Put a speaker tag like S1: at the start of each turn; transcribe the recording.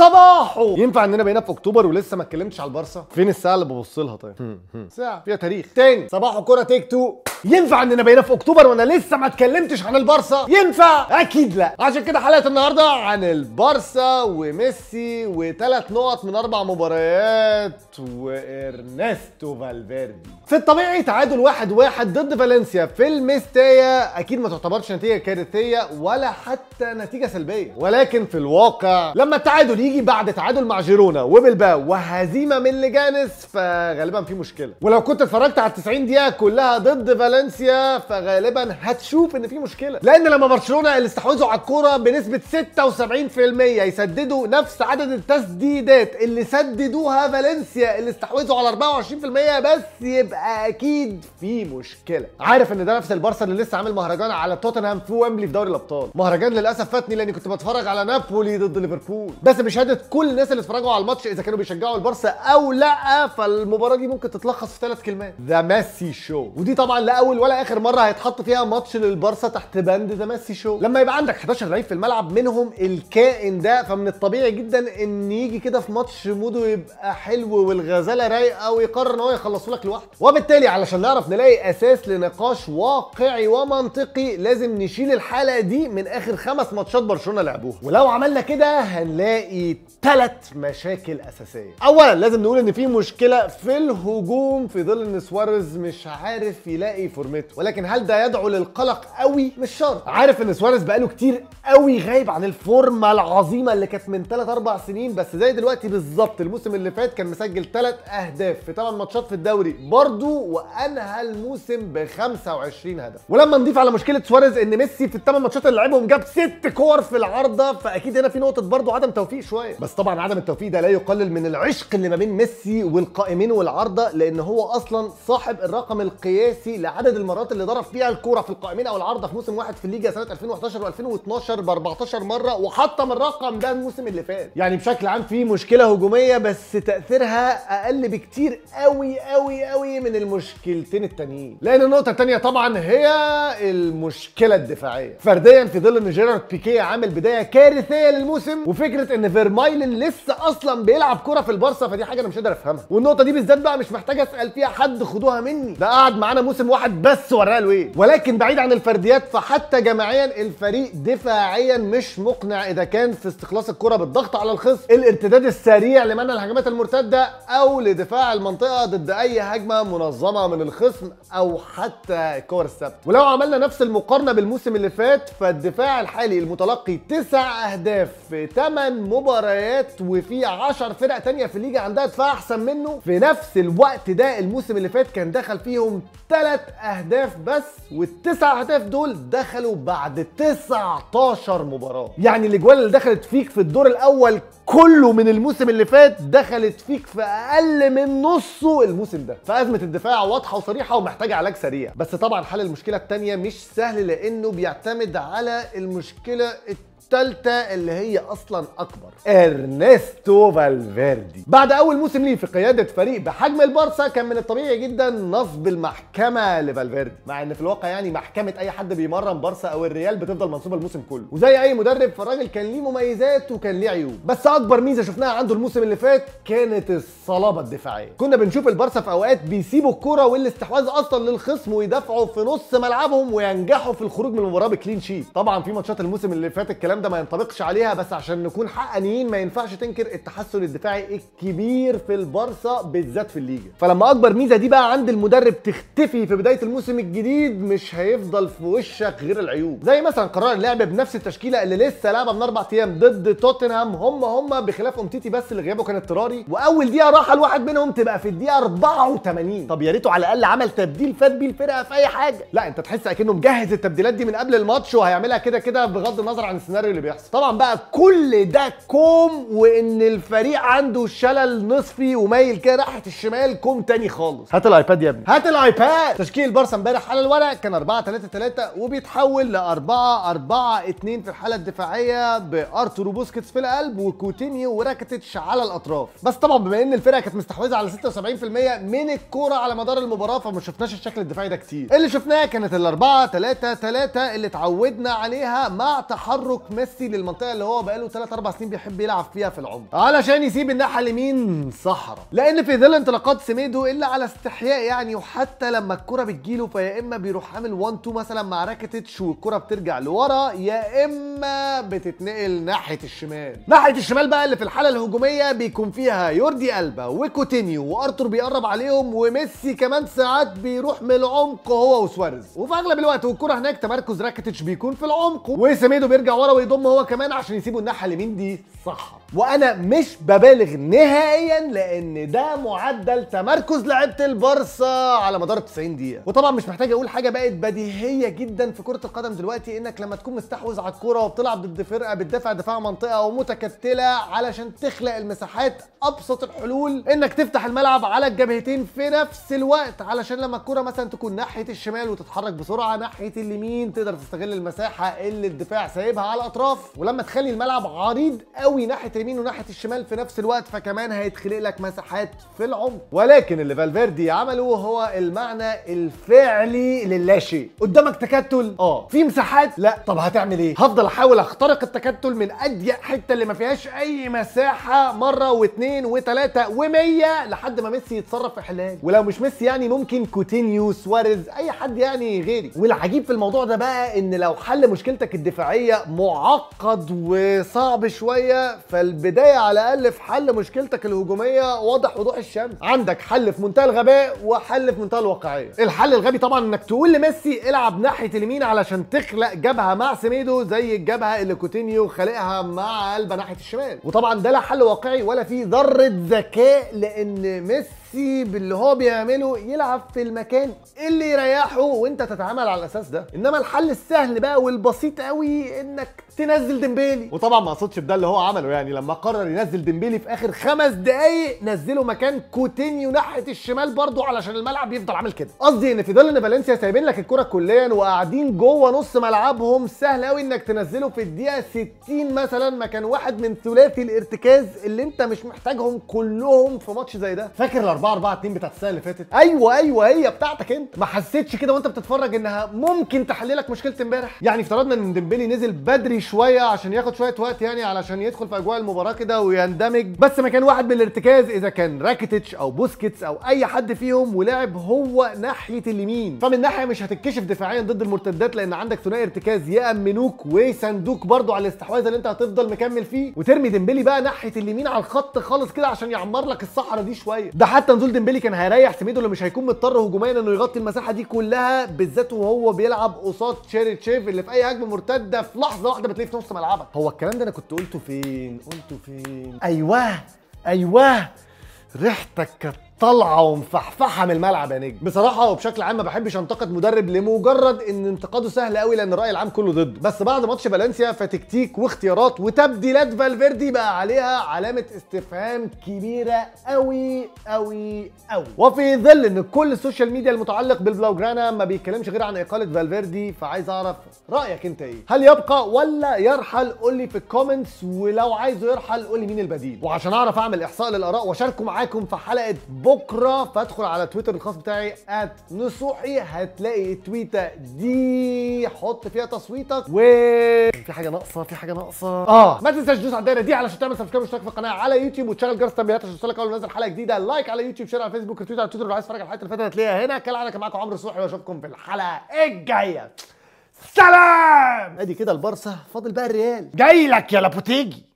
S1: صباحه ينفع اننا بقينا في اكتوبر ولسه ما اتكلمتش على البارسا فين الساعه اللي ببص لها طيب ساعه فيها تاريخ تاني صباحو كره تيك تو ينفع اننا بقينا في اكتوبر وانا لسه ما اتكلمتش عن البارسا ينفع اكيد لا عشان كده حلقه النهارده عن البارسا وميسي وثلاث نقط من اربع مباريات وارنستو فالفيردي في الطبيعي تعادل واحد واحد ضد فالنسيا في الميستايا اكيد ما تعتبرش نتيجه كارثيه ولا حتى نتيجه سلبيه ولكن في الواقع لما التعادل يجي هتيجي بعد تعادل مع جيرونا وبلباو وهزيمه من لجانس فغالبا في مشكله ولو كنت اتفرجت على 90 دقيقه كلها ضد فالنسيا فغالبا هتشوف ان في مشكله لان لما برشلونه اللي استحوذوا على الكوره بنسبه 76% يسددوا نفس عدد التسديدات اللي سددوها فالنسيا اللي استحوذوا على 24% بس يبقى اكيد في مشكله عارف ان ده نفس البارسا اللي لسه عامل مهرجان على توتنهام في ويمبلي في دوري الابطال مهرجان للاسف فاتني لاني كنت بتفرج على نابولي ضد ليفربول بس مش بشهاده كل الناس اللي اتفرجوا على الماتش اذا كانوا بيشجعوا البارسا او لا فالمباراه دي ممكن تتلخص في ثلاث كلمات ذا ميسي شو ودي طبعا لا اول ولا اخر مره هيتحط فيها ماتش للبارسا تحت بند ذا ميسي شو لما يبقى عندك 11 لعيب في الملعب منهم الكائن ده فمن الطبيعي جدا ان يجي كده في ماتش موده يبقى حلو والغزاله رايقه ويقرر ان هو يخلصه لك لوحده وبالتالي علشان نعرف نلاقي اساس لنقاش واقعي ومنطقي لازم نشيل الحاله دي من اخر خمس ماتشات برشلونه لعبوها ولو عملنا كده هنلاقي هنلاقي ثلاث مشاكل اساسيه اولا لازم نقول ان في مشكله في الهجوم في ظل ان سواريز مش عارف يلاقي فورمته ولكن هل ده يدعو للقلق قوي مش شرط عارف ان سواريز بقاله كتير قوي غايب عن الفورمه العظيمه اللي كانت من 3 4 سنين بس زي دلوقتي بالظبط الموسم اللي فات كان مسجل 3 اهداف في 8 ماتشات في الدوري برضه وانهى الموسم ب 25 هدف ولما نضيف على مشكله سواريز ان ميسي في الثمان ماتشات اللي لعبهم جاب ست كور في العارضه فاكيد هنا في نقطه برضه عدم توفيق شويه بس طبعا عدم التوفيق ده لا يقلل من العشق اللي ما بين ميسي والقائمين والعارضه لان هو اصلا صاحب الرقم القياسي لعدد المرات اللي ضرب فيها الكوره في القائمين او العارضه في موسم واحد في الليجا سنه 2011 و2012 ب 14 مره وحطم الرقم ده الموسم اللي فات يعني بشكل عام في مشكله هجوميه بس تاثيرها اقل بكتير قوي قوي قوي من المشكلتين التانيين لان النقطه التانيه طبعا هي المشكله الدفاعيه فرديا في ظل ان جيرارد بيكيه عامل بدايه كارثيه للموسم وفكره ان اللي لسه اصلا بيلعب كوره في البارسا فدي حاجه انا مش قادر افهمها والنقطه دي بالذات بقى مش محتاج اسال فيها حد خدوها مني ده قعد معانا موسم واحد بس ورانا ايه ولكن بعيد عن الفرديات فحتى جماعيا الفريق دفاعيا مش مقنع اذا كان في استخلاص الكره بالضغط على الخصم الارتداد السريع لمنع الهجمات المرتده او لدفاع المنطقه ضد اي هجمه منظمه من الخصم او حتى كور الثابته ولو عملنا نفس المقارنه بالموسم اللي فات فالدفاع الحالي المتلقي 9 اهداف في 8 مباريات مباريات وفي 10 فرق تانية في الليجا عندها دفاع احسن منه في نفس الوقت ده الموسم اللي فات كان دخل فيهم 3 اهداف بس والتسع اهداف دول دخلوا بعد 19 مباراه يعني الاجوال اللي دخلت فيك في الدور الاول كله من الموسم اللي فات دخلت فيك في اقل من نصه الموسم ده فازمه الدفاع واضحه وصريحه ومحتاجه علاج سريع بس طبعا حل المشكله الثانيه مش سهل لانه بيعتمد على المشكله الثالثة اللي هي أصلا أكبر إرنستو فالفيردي بعد أول موسم ليه في قيادة فريق بحجم البارسا كان من الطبيعي جدا نصب المحكمة لفالفيردي مع إن في الواقع يعني محكمة أي حد بيمرن بارسا أو الريال بتفضل منصوبة الموسم كله وزي أي مدرب فالراجل كان ليه مميزات وكان ليه عيوب بس اكبر ميزه شفناها عنده الموسم اللي فات كانت الصلابه الدفاعيه كنا بنشوف البارسا في اوقات بيسيبوا الكره والاستحواذ اصلا للخصم ويدافعوا في نص ملعبهم وينجحوا في الخروج من المباراه بكلين شيت طبعا في ماتشات الموسم اللي فات الكلام ده ما ينطبقش عليها بس عشان نكون حقانيين ما ينفعش تنكر التحسن الدفاعي الكبير في البارسا بالذات في الليجا فلما اكبر ميزه دي بقى عند المدرب تختفي في بدايه الموسم الجديد مش هيفضل في وشك غير العيوب زي مثلا قرار اللعب بنفس التشكيله اللي لسه لعبها من اربع ايام ضد توتنهام هم هم هم بخلاف امتيتي بس اللي غيابه كان اضطراري واول دقيقه راح لواحد منهم تبقى في الدقيقه 84 طب يا ريته على الاقل عمل تبديل فات بيه الفرقه في اي حاجه لا انت تحس اكنه مجهز التبديلات دي من قبل الماتش وهيعملها كده كده بغض النظر عن السيناريو اللي بيحصل طبعا بقى كل ده كوم وان الفريق عنده شلل نصفي ومايل كده ناحيه الشمال كوم تاني خالص هات الايباد يا ابني هات الايباد تشكيل بارسا امبارح على الورق كان 4 3 3 وبيتحول ل 4 4 2 في الحاله الدفاعيه بارتورو بوسكيتس في القلب وكو كوتينيو وراكتيتش على الاطراف بس طبعا بما ان الفرقه كانت مستحوذه على 76% من الكوره على مدار المباراه فما شفناش الشكل الدفاعي ده كتير اللي شفناه كانت الأربعة 3 3 اللي اتعودنا عليها مع تحرك ميسي للمنطقه اللي هو بقاله 3 4 سنين بيحب يلعب فيها في العمر علشان يسيب الناحيه اليمين صحراء لان في ظل انطلاقات سميدو الا على استحياء يعني وحتى لما الكره بتجيله فيا اما بيروح عامل 1 2 مثلا مع راكيتيتش والكره بترجع لورا يا اما بتتنقل ناحيه الشمال ناحيه الشمال الشمال بقى اللي في الحاله الهجوميه بيكون فيها يوردي البا وكوتينيو وارتور بيقرب عليهم وميسي كمان ساعات بيروح من العمق هو وسواريز وفي اغلب الوقت والكره هناك تمركز راكيتيتش بيكون في العمق وسميدو بيرجع ورا ويضم هو كمان عشان يسيبوا الناحيه اليمين دي صح وانا مش ببالغ نهائيا لان ده معدل تمركز لعيبه البارسا على مدار 90 دقيقه وطبعا مش محتاج اقول حاجه بقت بديهيه جدا في كره القدم دلوقتي انك لما تكون مستحوذ على الكوره وبتلعب ضد فرقه بتدافع دفاع منطقه ومتكتله علشان تخلق المساحات ابسط الحلول انك تفتح الملعب على الجبهتين في نفس الوقت علشان لما الكوره مثلا تكون ناحيه الشمال وتتحرك بسرعه ناحيه اليمين تقدر تستغل المساحه اللي الدفاع سايبها على الاطراف ولما تخلي الملعب عريض قوي ناحيه اليمين وناحيه الشمال في نفس الوقت فكمان هيتخلق لك مساحات في العمق ولكن اللي فالفيردي عمله هو المعنى الفعلي للاشيء قدامك تكتل اه في مساحات لا طب هتعمل ايه هفضل احاول اخترق التكتل من اضيق حته اللي ما فيهاش اي مساحه مره واثنين وثلاثه و100 لحد ما ميسي يتصرف في حلال ولو مش ميسي يعني ممكن كوتينيو سواريز اي حد يعني غيري والعجيب في الموضوع ده بقى ان لو حل مشكلتك الدفاعيه معقد وصعب شويه فال البدايه على الاقل في حل مشكلتك الهجوميه واضح وضوح الشمس عندك حل في منتهى الغباء وحل في منتهى الواقعيه الحل الغبي طبعا انك تقول لميسي العب ناحيه اليمين علشان تخلق جبهه مع سميدو زي الجبهه اللي كوتينيو خلقها مع قلبه ناحيه الشمال وطبعا ده لا حل واقعي ولا فيه ذره ذكاء لان ميسي ميسي باللي هو بيعمله يلعب في المكان اللي يريحه وانت تتعامل على الاساس ده انما الحل السهل بقى والبسيط قوي انك تنزل ديمبيلي وطبعا ما اقصدش بده اللي هو عمله يعني لما قرر ينزل ديمبيلي في اخر خمس دقايق نزله مكان كوتينيو ناحيه الشمال برضه علشان الملعب يفضل عامل كده قصدي ان في ظل ان فالنسيا سايبين لك الكره كليا وقاعدين جوه نص ملعبهم سهل قوي انك تنزله في الدقيقه 60 مثلا مكان واحد من ثلاثي الارتكاز اللي انت مش محتاجهم كلهم في ماتش زي ده فاكر ال 4 4 2 بتاعت السنه اللي فاتت ايوه ايوه هي بتاعتك انت ما حسيتش كده وانت بتتفرج انها ممكن تحل لك مشكله امبارح يعني افترضنا ان ديمبيلي نزل بدري شويه عشان ياخد شويه وقت يعني علشان يدخل في اجواء المباراه كده ويندمج بس ما كان واحد من الارتكاز اذا كان راكيتيتش او بوسكيتس او اي حد فيهم ولعب هو ناحيه اليمين فمن ناحيه مش هتتكشف دفاعيا ضد المرتدات لان عندك ثنائي ارتكاز يامنوك ويساندوك برده على الاستحواذ اللي انت هتفضل مكمل فيه وترمي ديمبلي بقى ناحيه اليمين على الخط خالص كده عشان يعمر لك الصحراء دي شويه ده حتى نزول ديمبلي كان هيريح سميدو اللي مش هيكون مضطر هجوميا انه يغطي المساحه دي كلها بالذات وهو بيلعب قصاد تشيريتشيف اللي في اي هجمه مرتده في لحظه واحده بتلاقيه في نص ملعبك هو الكلام ده انا كنت قلته فين قلته فين ايوه ايوه ريحتك كانت طالعه ومفحفحه من الملعب يا نجم بصراحه وبشكل عام ما بحبش انتقد مدرب لمجرد ان انتقاده سهل قوي لان الراي العام كله ضده بس بعد ماتش فالنسيا فتكتيك واختيارات وتبديلات فالفيردي بقى عليها علامه استفهام كبيره قوي قوي قوي وفي ظل ان كل السوشيال ميديا المتعلق بالبلاوجرانا ما بيتكلمش غير عن اقاله فالفيردي فعايز اعرف رايك انت ايه هل يبقى ولا يرحل قول لي في الكومنتس ولو عايزه يرحل قول لي مين البديل وعشان اعرف اعمل احصاء للاراء واشاركه معاكم في حلقه بكره فادخل على تويتر الخاص بتاعي نصوحي هتلاقي التويته دي حط فيها تصويتك و في حاجه ناقصه في حاجه ناقصه اه ما تنساش تدوس على الدايره دي علشان تعمل سبسكرايب واشتراك في القناه على يوتيوب وتشغل جرس التنبيهات عشان توصلك اول ما انزل حلقه جديده لايك على يوتيوب شير على فيسبوك تويتر على تويتر لو عايز تتفرج على الحلقات اللي فاتت هتلاقيها هنا كالعاده كان معاكم عمرو نصوحي واشوفكم في الحلقه الجايه سلام ادي كده البارسا فاضل بقى الريال جاي لك يا لابوتيجي